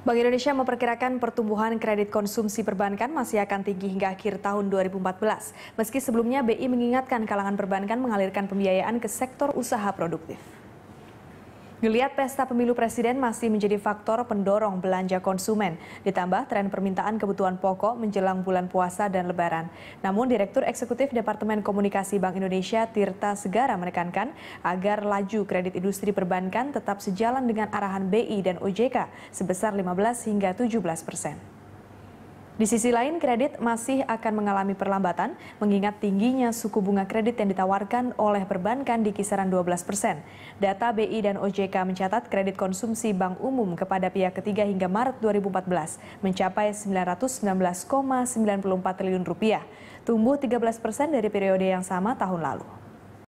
Bank Indonesia memperkirakan pertumbuhan kredit konsumsi perbankan masih akan tinggi hingga akhir tahun 2014, meski sebelumnya BI mengingatkan kalangan perbankan mengalirkan pembiayaan ke sektor usaha produktif. Geliat pesta pemilu presiden masih menjadi faktor pendorong belanja konsumen, ditambah tren permintaan kebutuhan pokok menjelang bulan puasa dan lebaran. Namun Direktur Eksekutif Departemen Komunikasi Bank Indonesia Tirta Segara menekankan agar laju kredit industri perbankan tetap sejalan dengan arahan BI dan OJK sebesar 15 hingga 17 persen. Di sisi lain, kredit masih akan mengalami perlambatan mengingat tingginya suku bunga kredit yang ditawarkan oleh perbankan di kisaran 12 persen. Data BI dan OJK mencatat kredit konsumsi bank umum kepada pihak ketiga hingga Maret 2014 mencapai 919,94 triliun rupiah, tumbuh 13 persen dari periode yang sama tahun lalu.